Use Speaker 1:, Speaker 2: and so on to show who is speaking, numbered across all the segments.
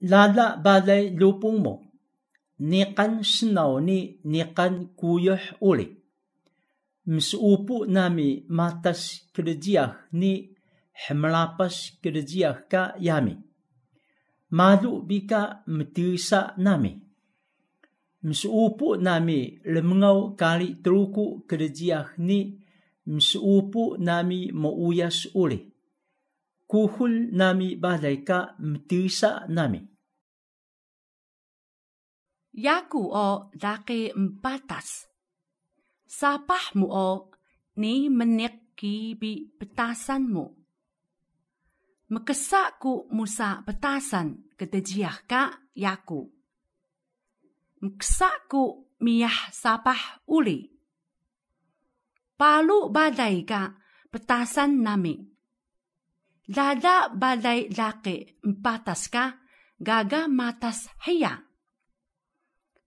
Speaker 1: lala balay lupong mo, nikan sinaw ni nikan kuyoh uli. Misupo nami matas kredyah ni hemlapas kredyah ka yami. Malu bika mtisa nami. Misupo nami lemngaw kali truku kredyah ni misupo nami mauyas uli kuhul nami ka mtisa nami.
Speaker 2: Yaku o dake mpatas. Sapah mu o ni menik bi petasan mu. Mekesak ku musa petasan ketejiah ka yaku. Mekesak ku miyah sapah uli. Palu badai ka petasan nami. Lada balay laki mpatas ka, gaga matas haya.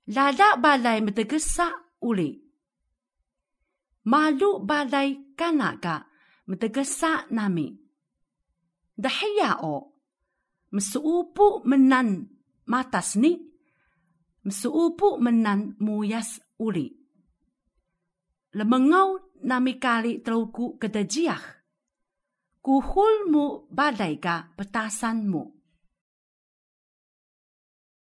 Speaker 2: Lada balay medegesa uli. Malu balay kanaga medegesa nami. Dahaya o, mesuupu menan matas ni, mesuupu menan muyas uli. Lemengau nami kali terukuk kedajiah kuhul mu badai ka petasan mu.